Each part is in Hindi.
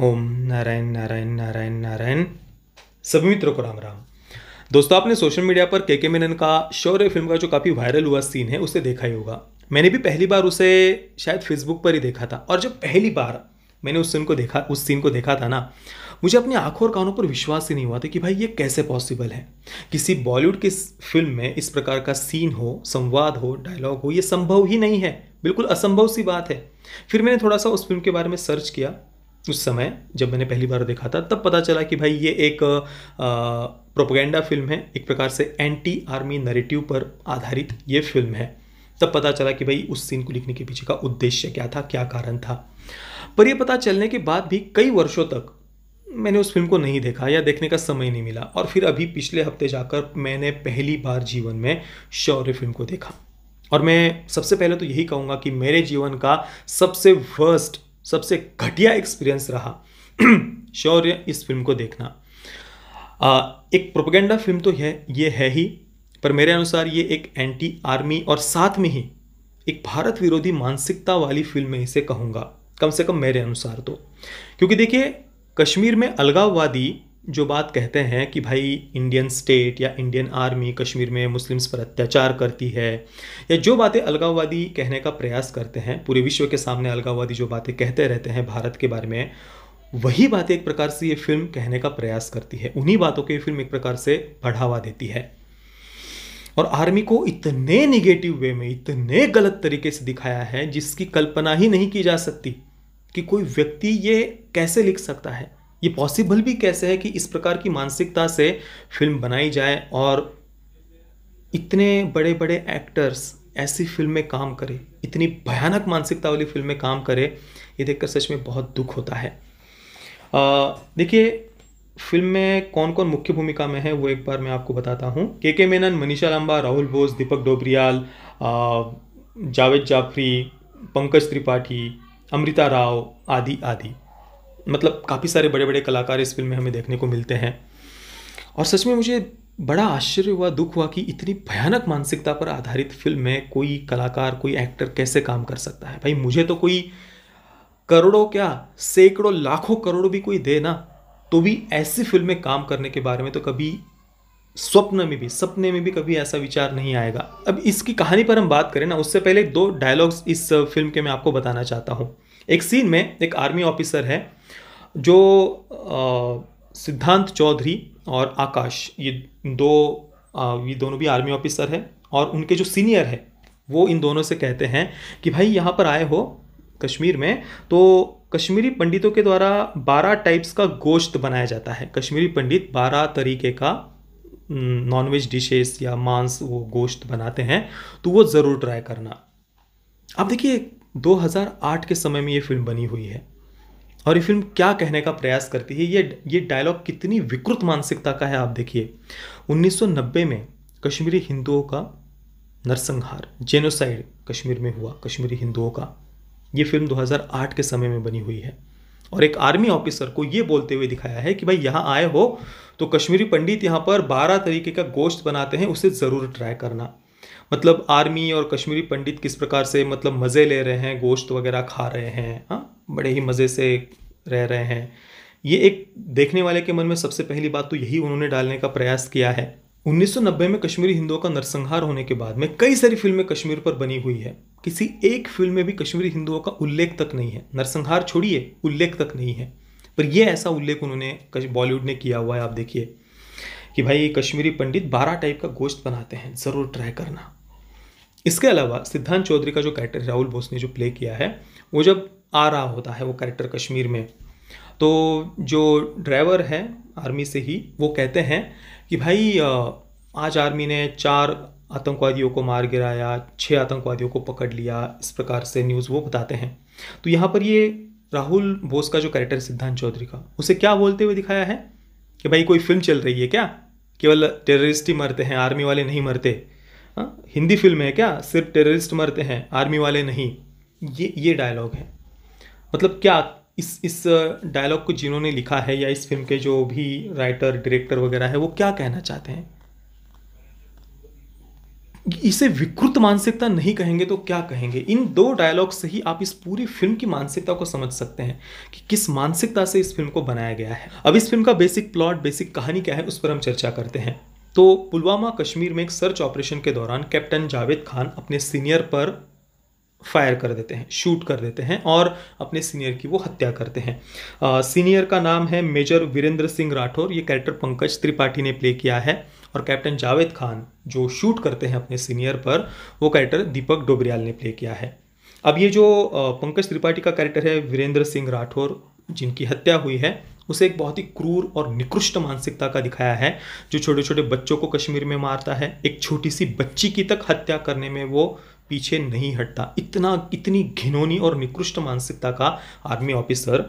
ओम नारायण नारायण नारायण नारायण सभी मित्रों को राम राम दोस्तों आपने सोशल मीडिया पर के के मेनन का शौर्य फिल्म का जो काफ़ी वायरल हुआ सीन है उसे देखा ही होगा मैंने भी पहली बार उसे शायद फेसबुक पर ही देखा था और जब पहली बार मैंने उस सीन को देखा उस सीन को देखा था ना मुझे अपनी आंखों और कानों पर विश्वास ही नहीं हुआ था कि भाई ये कैसे पॉसिबल है किसी बॉलीवुड की फिल्म में इस प्रकार का सीन हो संवाद हो डायलॉग हो ये संभव ही नहीं है बिल्कुल असंभव सी बात है फिर मैंने थोड़ा सा उस फिल्म के बारे में सर्च किया उस समय जब मैंने पहली बार देखा था तब पता चला कि भाई ये एक प्रोपोगेंडा फिल्म है एक प्रकार से एंटी आर्मी नरेटिव पर आधारित ये फिल्म है तब पता चला कि भाई उस सीन को लिखने के पीछे का उद्देश्य क्या था क्या कारण था पर यह पता चलने के बाद भी कई वर्षों तक मैंने उस फिल्म को नहीं देखा या देखने का समय नहीं मिला और फिर अभी पिछले हफ्ते जाकर मैंने पहली बार जीवन में शौर्य फिल्म को देखा और मैं सबसे पहले तो यही कहूँगा कि मेरे जीवन का सबसे वर्स्ट सबसे घटिया एक्सपीरियंस रहा शौर्य इस फिल्म को देखना आ, एक प्रोपगेंडा फिल्म तो है ये है ही पर मेरे अनुसार ये एक एंटी आर्मी और साथ में ही एक भारत विरोधी मानसिकता वाली फिल्म में इसे कहूँगा कम से कम मेरे अनुसार तो क्योंकि देखिए कश्मीर में अलगाववादी जो बात कहते हैं कि भाई इंडियन स्टेट या इंडियन आर्मी कश्मीर में मुस्लिम्स पर अत्याचार करती है या जो बातें अलगाववादी कहने का प्रयास करते हैं पूरे विश्व के सामने अलगाववादी जो बातें कहते रहते हैं भारत के बारे में वही बातें एक प्रकार से ये फिल्म कहने का प्रयास करती है उन्हीं बातों को ये फिल्म एक प्रकार से बढ़ावा देती है और आर्मी को इतने निगेटिव वे में इतने गलत तरीके से दिखाया है जिसकी कल्पना ही नहीं की जा सकती कि कोई व्यक्ति ये कैसे लिख सकता है ये पॉसिबल भी कैसे है कि इस प्रकार की मानसिकता से फिल्म बनाई जाए और इतने बड़े बड़े एक्टर्स ऐसी फिल्म में काम करें इतनी भयानक मानसिकता वाली फिल्म में काम करें ये देखकर सच में बहुत दुख होता है देखिए फिल्म में कौन कौन मुख्य भूमिका में है वो एक बार मैं आपको बताता हूँ के के मेनन मनीषा लांबा राहुल बोस दीपक डोबरियाल जावेद जाफरी पंकज त्रिपाठी अमृता राव आदि आदि मतलब काफ़ी सारे बड़े बड़े कलाकार इस फिल्म में हमें देखने को मिलते हैं और सच में मुझे बड़ा आश्चर्य हुआ दुख हुआ कि इतनी भयानक मानसिकता पर आधारित फिल्म में कोई कलाकार कोई एक्टर कैसे काम कर सकता है भाई मुझे तो कोई करोड़ों क्या सैकड़ों लाखों करोड़ों भी कोई दे ना तो भी ऐसी फिल्म में काम करने के बारे में तो कभी स्वप्न में भी सपने में भी कभी ऐसा विचार नहीं आएगा अब इसकी कहानी पर हम बात करें ना उससे पहले दो डायलॉग्स इस फिल्म के मैं आपको बताना चाहता हूँ एक सीन में एक आर्मी ऑफिसर है जो सिद्धांत चौधरी और आकाश ये दो आ, ये दोनों भी आर्मी ऑफिसर हैं और उनके जो सीनियर है वो इन दोनों से कहते हैं कि भाई यहाँ पर आए हो कश्मीर में तो कश्मीरी पंडितों के द्वारा बारह टाइप्स का गोश्त बनाया जाता है कश्मीरी पंडित बारह तरीके का नॉनवेज डिशेस या मांस वो गोश्त बनाते हैं तो वो ज़रूर ट्राई करना आप देखिए 2008 के समय में ये फिल्म बनी हुई है और ये फिल्म क्या कहने का प्रयास करती है ये ये डायलॉग कितनी विकृत मानसिकता का है आप देखिए 1990 में कश्मीरी हिंदुओं का नरसंहार जेनोसाइड कश्मीर में हुआ कश्मीरी हिंदुओं का ये फिल्म 2008 के समय में बनी हुई है और एक आर्मी ऑफिसर को ये बोलते हुए दिखाया है कि भाई यहाँ आए हो तो कश्मीरी पंडित यहाँ पर बारह तरीके का गोश्त बनाते हैं उसे ज़रूर ट्राई करना मतलब आर्मी और कश्मीरी पंडित किस प्रकार से मतलब मज़े ले रहे हैं गोश्त वगैरह खा रहे हैं हाँ बड़े ही मज़े से रह रहे हैं ये एक देखने वाले के मन में सबसे पहली बात तो यही उन्होंने डालने का प्रयास किया है 1990 में कश्मीरी हिंदुओं का नरसंहार होने के बाद में कई सारी फिल्में कश्मीर पर बनी हुई है किसी एक फिल्म में भी कश्मीरी हिंदुओं का उल्लेख तक नहीं है नरसंहार छोड़िए उल्लेख तक नहीं है पर यह ऐसा उल्लेख उन्होंने बॉलीवुड ने किया हुआ है आप देखिए कि भाई कश्मीरी पंडित बारह टाइप का गोश्त बनाते हैं ज़रूर ट्राई करना इसके अलावा सिद्धांत चौधरी का जो कैरेक्टर राहुल बोस ने जो प्ले किया है वो जब आ रहा होता है वो कैरेक्टर कश्मीर में तो जो ड्राइवर है आर्मी से ही वो कहते हैं कि भाई आज आर्मी ने चार आतंकवादियों को मार गिराया छः आतंकवादियों को पकड़ लिया इस प्रकार से न्यूज़ वो बताते हैं तो यहाँ पर ये राहुल बोस का जो कैरेक्टर सिद्धांत चौधरी का उसे क्या बोलते हुए दिखाया है कि भाई कोई फिल्म चल रही है क्या केवल टेररिस्ट ही मरते हैं आर्मी वाले नहीं मरते हा? हिंदी फिल्म है क्या सिर्फ टेररिस्ट मरते हैं आर्मी वाले नहीं ये ये डायलॉग है मतलब क्या इस इस डायलॉग को जिन्होंने लिखा है या इस फिल्म के जो भी राइटर डायरेक्टर वगैरह है वो क्या कहना चाहते हैं इसे विकृत मानसिकता नहीं कहेंगे तो क्या कहेंगे इन दो डायलॉग से ही आप इस पूरी फिल्म की मानसिकता को समझ सकते हैं कि किस मानसिकता से इस फिल्म को बनाया गया है अब इस फिल्म का बेसिक प्लॉट बेसिक कहानी क्या है उस पर हम चर्चा करते हैं तो पुलवामा कश्मीर में एक सर्च ऑपरेशन के दौरान कैप्टन जावेद खान अपने सीनियर पर फायर कर देते हैं शूट कर देते हैं और अपने सीनियर की वो हत्या करते हैं सीनियर का नाम है मेजर वीरेंद्र सिंह राठौर ये कैरेक्टर पंकज त्रिपाठी ने प्ले किया है और कैप्टन जावेद खान जो शूट करते हैं अपने सीनियर पर वो कैरेक्टर दीपक डोबरियाल ने प्ले किया है अब ये जो पंकज त्रिपाठी का कैरेक्टर है वीरेंद्र सिंह राठौर जिनकी हत्या हुई है उसे एक बहुत ही क्रूर और निकृष्ट मानसिकता का दिखाया है जो छोटे छोटे बच्चों को कश्मीर में मारता है एक छोटी सी बच्ची की तक हत्या करने में वो पीछे नहीं हटता इतना इतनी घिनौनी और निकृष्ट मानसिकता का army officer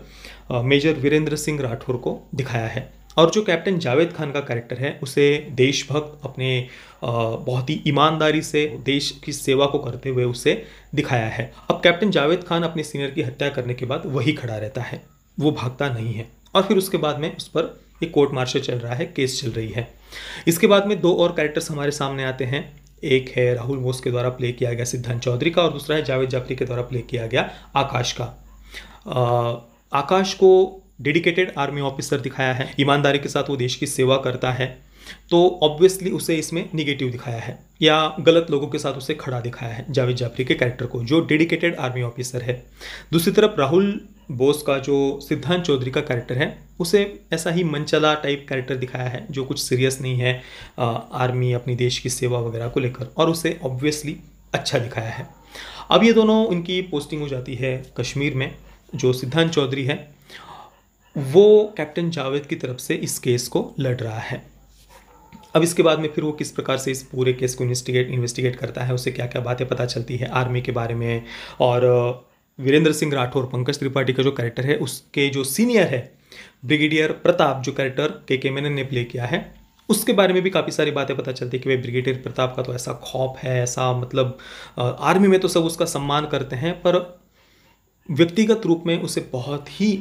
major Virendra Singh Rathore को दिखाया है और जो कैप्टन जावेद खान का कैरेक्टर है उसे देशभक्त अपने बहुत ही ईमानदारी से देश की सेवा को करते हुए उसे दिखाया है अब कैप्टन जावेद खान अपने सीनियर की हत्या करने के बाद वही खड़ा रहता है वो भागता नहीं है और फिर उसके बाद में उस पर एक कोर्ट मार्शल चल रहा है केस चल रही है इसके बाद में दो और कैरेक्टर्स हमारे सामने आते हैं एक है राहुल बोस के द्वारा प्ले किया गया सिद्धांत चौधरी का और दूसरा है जावेद जाफरी के द्वारा प्ले किया गया आकाश का आकाश को डेडिकेटेड आर्मी ऑफिसर दिखाया है ईमानदारी के साथ वो देश की सेवा करता है तो ऑब्वियसली उसे इसमें निगेटिव दिखाया है या गलत लोगों के साथ उसे खड़ा दिखाया है जावेद जाफरी के कैरेक्टर को जो डेडिकेटेड आर्मी ऑफिसर है दूसरी तरफ राहुल बोस का जो सिद्धांत चौधरी का कैरेक्टर है उसे ऐसा ही मनचला टाइप कैरेक्टर दिखाया है जो कुछ सीरियस नहीं है आ, आर्मी अपनी देश की सेवा वगैरह को लेकर और उसे ऑब्वियसली अच्छा दिखाया है अब ये दोनों उनकी पोस्टिंग हो जाती है कश्मीर में जो सिद्धांत चौधरी है वो कैप्टन जावेद की तरफ से इस केस को लड़ रहा है अब इसके बाद में फिर वो किस प्रकार से इस पूरे केस को इन्वेस्टिगेट इन्वेस्टिगेट करता है उसे क्या क्या बातें पता चलती है आर्मी के बारे में और वीरेंद्र सिंह राठौर पंकज त्रिपाठी का जो कैरेक्टर है उसके जो सीनियर है ब्रिगेडियर प्रताप जो कैरेक्टर के के मेनन ने प्ले किया है उसके बारे में भी काफ़ी सारी बातें पता चलती है कि भाई ब्रिगेडियर प्रताप का तो ऐसा खौफ है ऐसा मतलब आर्मी में तो सब उसका सम्मान करते हैं पर व्यक्तिगत रूप में उसे बहुत ही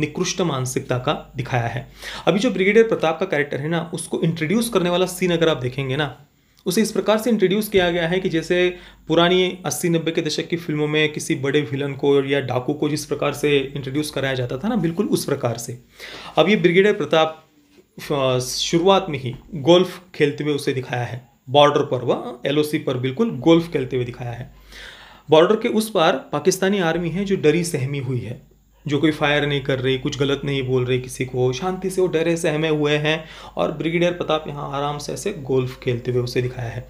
निकृष्ट मानसिकता का दिखाया है अभी जो ब्रिगेडियर प्रताप का कैरेक्टर है ना उसको इंट्रोड्यूस करने वाला सीन अगर आप देखेंगे ना उसे इस प्रकार से इंट्रोड्यूस किया गया है कि जैसे पुरानी अस्सी नब्बे के दशक की फिल्मों में किसी बड़े विलन को या डाकू को जिस प्रकार से इंट्रोड्यूस कराया जाता था ना बिल्कुल उस प्रकार से अब ये ब्रिगेडियर प्रताप शुरुआत में ही गोल्फ खेलते हुए उसे दिखाया है बॉर्डर पर वह एल पर बिल्कुल गोल्फ खेलते हुए दिखाया है बॉर्डर के उस पार पाकिस्तानी आर्मी है जो डरी सहमी हुई है जो कोई फायर नहीं कर रही कुछ गलत नहीं बोल रही किसी को शांति से वो डरे सहमे हुए हैं और ब्रिगेडियर प्रताप यहाँ आराम से ऐसे गोल्फ खेलते हुए उसे दिखाया है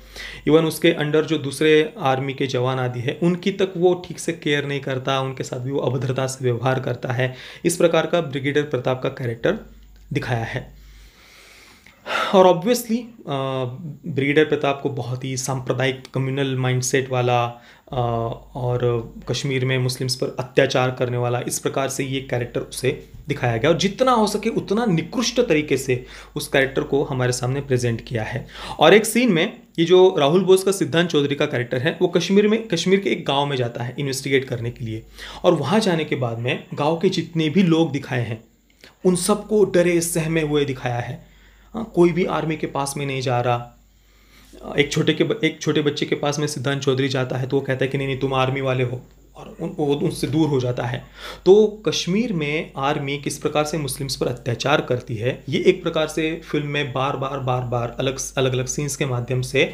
इवन उसके अंडर जो दूसरे आर्मी के जवान आदि है उनकी तक वो ठीक से केयर नहीं करता उनके साथ भी वो अभद्रता से व्यवहार करता है इस प्रकार का ब्रिगेडियर प्रताप का कैरेक्टर दिखाया है और ऑब्वियसली ब्रीडर uh, प्रताप को बहुत ही सांप्रदायिक कम्युनल माइंडसेट वाला uh, और कश्मीर में मुस्लिम्स पर अत्याचार करने वाला इस प्रकार से ये कैरेक्टर उसे दिखाया गया और जितना हो सके उतना निकृष्ट तरीके से उस कैरेक्टर को हमारे सामने प्रेजेंट किया है और एक सीन में ये जो राहुल बोस का सिद्धांत चौधरी का कैरेक्टर है वो कश्मीर में कश्मीर के एक गांव में जाता है इन्वेस्टिगेट करने के लिए और वहाँ जाने के बाद में गांव के जितने भी लोग दिखाए हैं उन सबको डरे सहमे हुए दिखाया है हाँ, कोई भी आर्मी के पास में नहीं जा रहा एक छोटे के एक छोटे बच्चे के पास में सिद्धांत चौधरी जाता है तो वो कहता है कि नहीं नहीं तुम आर्मी वाले हो और उन वो उनसे दूर हो जाता है तो कश्मीर में आर्मी किस प्रकार से मुस्लिम्स पर अत्याचार करती है ये एक प्रकार से फिल्म में बार बार बार बार अलग अलग अलग सीन्स के माध्यम से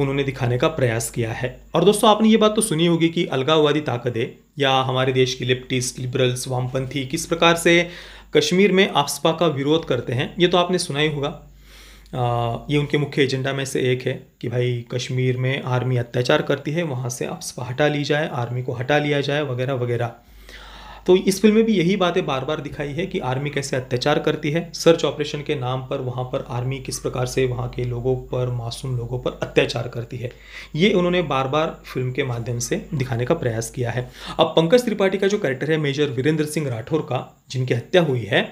उन्होंने दिखाने का प्रयास किया है और दोस्तों आपने ये बात तो सुनी होगी कि अलगाववादी ताकतें या हमारे देश की लिप्टिस्ट लिबरल्स वामपंथी किस प्रकार से कश्मीर में आपसपा का विरोध करते हैं ये तो आपने सुना ही होगा आ, ये उनके मुख्य एजेंडा में से एक है कि भाई कश्मीर में आर्मी अत्याचार करती है वहाँ से आपसपा हटा ली जाए आर्मी को हटा लिया जाए वगैरह वगैरह तो इस फिल्म में भी यही बातें बार बार दिखाई है कि आर्मी कैसे अत्याचार करती है सर्च ऑपरेशन के नाम पर वहाँ पर आर्मी किस प्रकार से वहाँ के लोगों पर मासूम लोगों पर अत्याचार करती है ये उन्होंने बार बार फिल्म के माध्यम से दिखाने का प्रयास किया है अब पंकज त्रिपाठी का जो कैरेक्टर है मेजर वीरेंद्र सिंह राठौर का जिनकी हत्या हुई है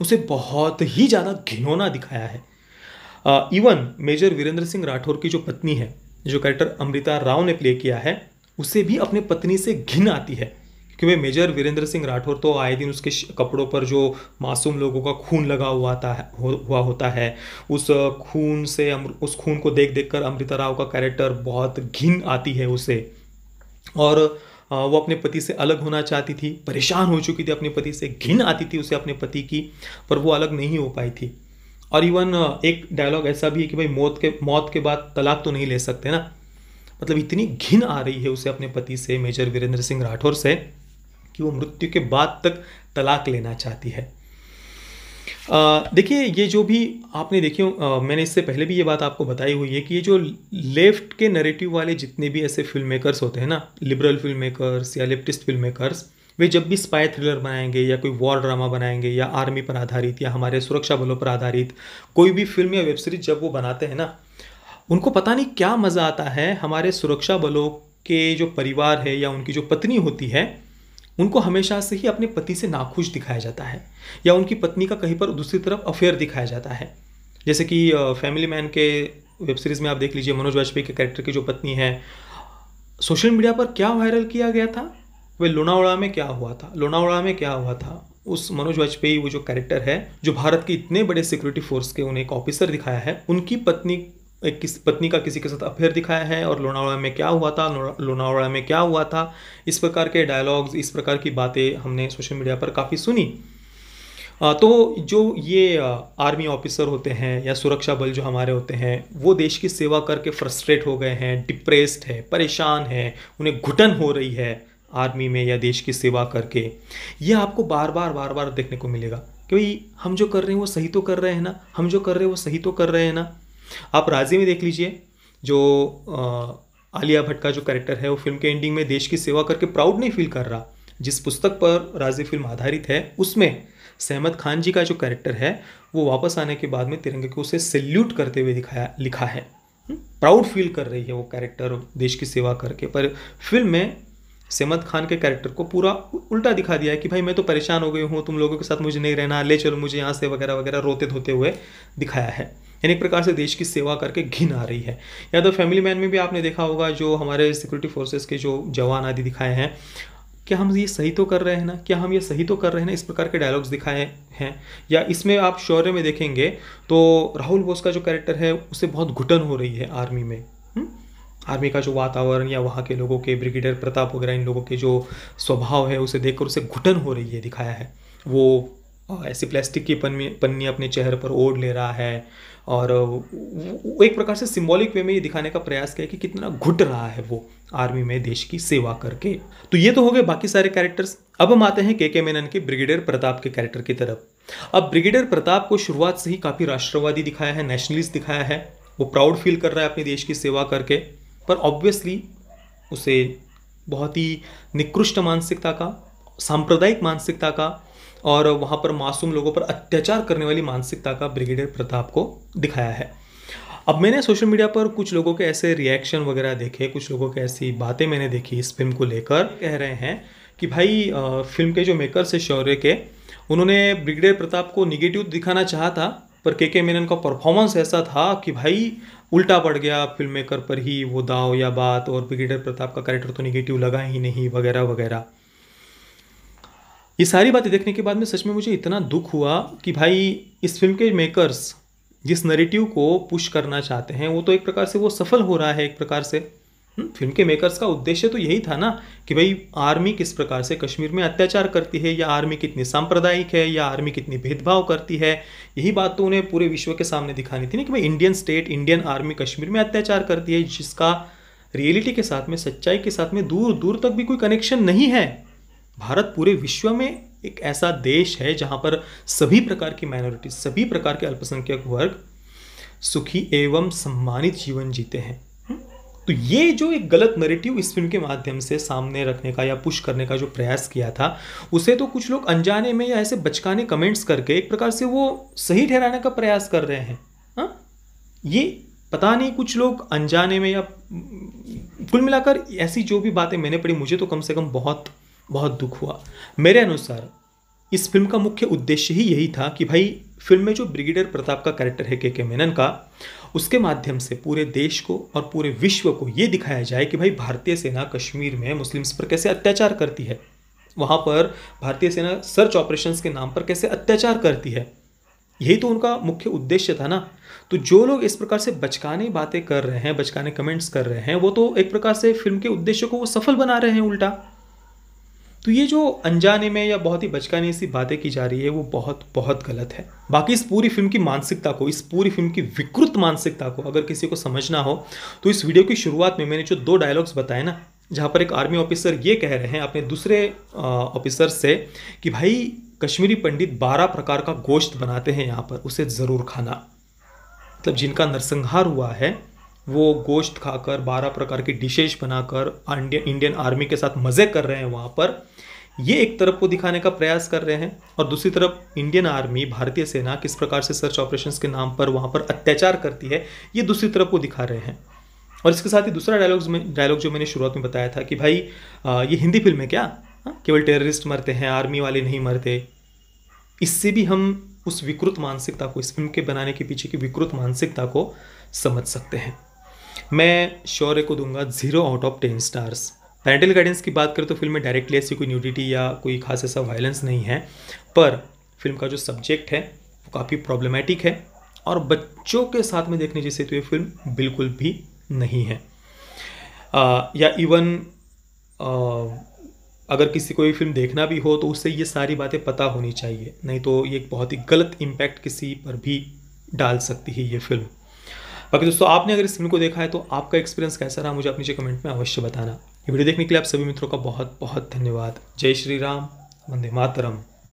उसे बहुत ही ज़्यादा घिनौना दिखाया है इवन मेजर वीरेंद्र सिंह राठौर की जो पत्नी है जो कैरेक्टर अमृता राव ने प्ले किया है उसे भी अपने पत्नी से घिन आती है कि भाई मेजर वीरेंद्र सिंह राठौर तो आए दिन उसके कपड़ों पर जो मासूम लोगों का खून लगा हुआ था हुआ होता है उस खून से उस खून को देख देख कर अमृता राव का कैरेक्टर बहुत घिन आती है उसे और वो अपने पति से अलग होना चाहती थी परेशान हो चुकी थी अपने पति से घिन आती थी उसे अपने पति की पर वो अलग नहीं हो पाई थी और इवन एक डायलॉग ऐसा भी है कि भाई मौत के मौत के बाद तलाक तो नहीं ले सकते ना मतलब इतनी घिन आ रही है उसे अपने पति से मेजर वीरेंद्र सिंह राठौर से कि वो मृत्यु के बाद तक तलाक लेना चाहती है देखिए ये जो भी आपने देखिए मैंने इससे पहले भी ये बात आपको बताई हुई है कि ये जो लेफ्ट के नरेटिव वाले जितने भी ऐसे फिल्म मेकर्स होते हैं ना लिबरल फिल्म मेकर्स या लेफ्टिस्ट फिल्म मेकर्स वे जब भी स्पाई थ्रिलर बनाएंगे या कोई वॉर ड्रामा बनाएंगे या आर्मी पर आधारित या हमारे सुरक्षा बलों पर आधारित कोई भी फिल्म या वेब सीरीज जब वो बनाते हैं ना उनको पता नहीं क्या मज़ा आता है हमारे सुरक्षा बलों के जो परिवार है या उनकी जो पत्नी होती है उनको हमेशा से ही अपने पति से नाखुश दिखाया जाता है या उनकी पत्नी का कहीं पर दूसरी तरफ अफेयर दिखाया जाता है जैसे कि फैमिली मैन के वेब सीरीज़ में आप देख लीजिए मनोज वाजपेयी के कैरेक्टर की जो पत्नी है सोशल मीडिया पर क्या वायरल किया गया था वे लोनावड़ा में क्या हुआ था लोनावड़ा में क्या हुआ था उस मनोज वाजपेयी वो जो कैरेक्टर है जो भारत के इतने बड़े सिक्योरिटी फोर्स के उन्हें एक ऑफिसर दिखाया है उनकी पत्नी एक किस पत्नी का किसी के साथ अफेयर दिखाया है और लोनावाड़ा में क्या हुआ था लोनावाड़ा में क्या हुआ था इस प्रकार के डायलॉग्स इस प्रकार की बातें हमने सोशल मीडिया पर काफ़ी सुनी तो जो ये आर्मी ऑफिसर होते हैं या सुरक्षा बल जो हमारे होते हैं वो देश की सेवा करके फ्रस्ट्रेट हो गए हैं डिप्रेस्ड है परेशान है उन्हें घुटन हो रही है आर्मी में या देश की सेवा करके ये आपको बार बार बार बार देखने को मिलेगा क्योंकि हम जो कर रहे हैं वो सही तो कर रहे हैं ना हम जो कर रहे हैं वो सही तो कर रहे हैं ना आप राजी में देख लीजिए जो आलिया भट्ट का जो करेक्टर है वो फिल्म के एंडिंग में देश की सेवा करके प्राउड नहीं फील कर रहा जिस पुस्तक पर राजी फिल्म आधारित है उसमें सहमद खान जी का जो कैरेक्टर है वो वापस आने के बाद में तिरंगे को उसे सल्यूट करते हुए दिखाया लिखा है प्राउड हम्म, फील कर रही है वो कैरेक्टर देश की सेवा करके पर फिल्म में सहमद खान के कैरेक्टर को पूरा उल्टा दिखा दिया है कि भाई मैं तो परेशान हो गई हूँ तुम लोगों के साथ मुझे नहीं रहना ले चलो मुझे यहाँ से वगैरह वगैरह रोते धोते हुए दिखाया है एक प्रकार से देश की सेवा करके घिन आ रही है या तो फैमिली मैन में भी आपने देखा होगा जो हमारे सिक्योरिटी फोर्सेस के जो जवान आदि दिखाए हैं क्या हम ये सही तो कर रहे हैं ना क्या हम ये सही तो कर रहे हैं ना इस प्रकार के डायलॉग्स दिखाए हैं या इसमें आप शौर्य में देखेंगे तो राहुल बोस का जो कैरेक्टर है उसे बहुत घुटन हो रही है आर्मी में आर्मी हम्म? का जो वातावरण या वहाँ के लोगों के ब्रिगेडियर प्रताप वगैरह इन लोगों के जो स्वभाव है उसे देखकर उसे घुटन हो रही है दिखाया है वो ऐसी प्लास्टिक की पन्नी पन्नी अपने चेहरे पर ओढ़ ले रहा है और वो एक प्रकार से सिंबॉलिक वे में ये दिखाने का प्रयास किया कि कितना घुट रहा है वो आर्मी में देश की सेवा करके तो ये तो हो गए बाकी सारे कैरेक्टर्स अब हम आते हैं के के मेनन के ब्रिगेडियर प्रताप के कैरेक्टर की तरफ अब ब्रिगेडियर प्रताप को शुरुआत से ही काफ़ी राष्ट्रवादी दिखाया है नेशनलिस्ट दिखाया है वो प्राउड फील कर रहा है अपने देश की सेवा करके पर ऑब्वियसली उसे बहुत ही निकृष्ट मानसिकता का सांप्रदायिक मानसिकता का और वहाँ पर मासूम लोगों पर अत्याचार करने वाली मानसिकता का ब्रिगेडियर प्रताप को दिखाया है अब मैंने सोशल मीडिया पर कुछ लोगों के ऐसे रिएक्शन वगैरह देखे कुछ लोगों के ऐसी बातें मैंने देखी इस फिल्म को लेकर कह रहे हैं कि भाई फिल्म के जो मेकर्स है शौर्य के उन्होंने ब्रिगेडियर प्रताप को निगेटिव दिखाना चाहा था पर के के मेनन का परफॉर्मेंस ऐसा था कि भाई उल्टा पड़ गया फिल्म मेकर पर ही वो दाव या बात और ब्रिगेडियर प्रताप का कैरेक्टर तो निगेटिव लगा ही नहीं वगैरह वगैरह ये सारी बातें देखने के बाद में सच में मुझे इतना दुख हुआ कि भाई इस फिल्म के मेकर्स जिस नरेटिव को पुश करना चाहते हैं वो तो एक प्रकार से वो सफल हो रहा है एक प्रकार से फिल्म हम्म, के मेकर्स का उद्देश्य तो यही था ना कि भाई आर्मी किस प्रकार से कश्मीर में अत्याचार करती है या आर्मी कितनी सांप्रदायिक है या आर्मी कितनी भेदभाव करती है यही बात तो उन्हें पूरे विश्व के सामने दिखानी थी ना कि भाई Indian state Indian army Kashmir में अत्याचार करती है जिसका रियलिटी के साथ में सच्चाई के साथ में दूर दूर तक भी कोई कनेक्शन नहीं है भारत पूरे विश्व में एक ऐसा देश है जहाँ पर सभी प्रकार की माइनॉरिटी सभी प्रकार के अल्पसंख्यक वर्ग सुखी एवं सम्मानित जीवन जीते हैं हम्म? तो ये जो एक गलत नरेटिव इस फिल्म के माध्यम से सामने रखने का या पुश करने का जो प्रयास किया था उसे तो कुछ लोग अनजाने में या ऐसे बचकाने कमेंट्स करके एक प्रकार से वो सही ठहराने का प्रयास कर रहे हैं हा? ये पता नहीं कुछ लोग अनजाने में या कुल मिलाकर ऐसी जो भी बातें मैंने पढ़ी मुझे तो कम से कम बहुत बहुत दुख हुआ मेरे अनुसार इस फिल्म का मुख्य उद्देश्य ही यही था कि भाई फिल्म में जो ब्रिगेडियर प्रताप का कैरेक्टर है के के मेनन का उसके माध्यम से पूरे देश को और पूरे विश्व को ये दिखाया जाए कि भाई भारतीय सेना कश्मीर में मुस्लिम्स पर कैसे अत्याचार करती है वहाँ पर भारतीय सेना सर्च ऑपरेशन के नाम पर कैसे अत्याचार करती है यही तो उनका मुख्य उद्देश्य था ना तो जो लोग इस प्रकार से बचकाने बातें कर रहे हैं बचकाने कमेंट्स कर रहे हैं वो तो एक प्रकार से फिल्म के उद्देश्य को वो सफल बना रहे हैं उल्टा तो ये जो अनजाने में या बहुत ही बचकाने सी बातें की जा रही है वो बहुत बहुत गलत है बाकी इस पूरी फिल्म की मानसिकता को इस पूरी फिल्म की विकृत मानसिकता को अगर किसी को समझना हो तो इस वीडियो की शुरुआत में मैंने जो दो डायलॉग्स बताए ना जहाँ पर एक आर्मी ऑफिसर ये कह रहे हैं अपने दूसरे ऑफिसर से कि भाई कश्मीरी पंडित बारह प्रकार का गोश्त बनाते हैं यहाँ पर उसे ज़रूर खाना मतलब जिनका नरसंहार हुआ है वो गोश्त खाकर बारह प्रकार की डिशेज बनाकर इंडियन आर्मी के साथ मज़े कर रहे हैं वहाँ पर ये एक तरफ को दिखाने का प्रयास कर रहे हैं और दूसरी तरफ इंडियन आर्मी भारतीय सेना किस प्रकार से सर्च ऑपरेशंस के नाम पर वहाँ पर अत्याचार करती है ये दूसरी तरफ को दिखा रहे हैं और इसके साथ ही दूसरा डायलॉग में डायलॉग जो मैंने शुरुआत में बताया था कि भाई आ, ये हिंदी फिल्म है क्या हाँ, केवल टेररिस्ट मरते हैं आर्मी वाले नहीं मरते इससे भी हम उस विकृत मानसिकता को इस फिल्म के बनाने के पीछे की विकृत मानसिकता को समझ सकते हैं मैं शौर्य को दूंगा zero out of ten stars parental guidance की बात करें तो फिल्म में डायरेक्टली ऐसी कोई न्यूडिटी या कोई खास ऐसा वायलेंस नहीं है पर फिल्म का जो सब्जेक्ट है वो काफ़ी प्रॉब्लमेटिक है और बच्चों के साथ में देखने जैसे तो ये फिल्म बिल्कुल भी नहीं है आ, या इवन आ, अगर किसी को ये फिल्म देखना भी हो तो उससे ये सारी बातें पता होनी चाहिए नहीं तो ये एक बहुत ही गलत इम्पैक्ट किसी पर भी डाल सकती है ये फिल्म बाकी दोस्तों आपने अगर इस फिल्म को देखा है तो आपका एक्सपीरियंस कैसा रहा मुझे आप नीचे कमेंट में अवश्य बताना वीडियो देखने के लिए आप सभी मित्रों का बहुत बहुत धन्यवाद जय श्री राम वंदे मातरम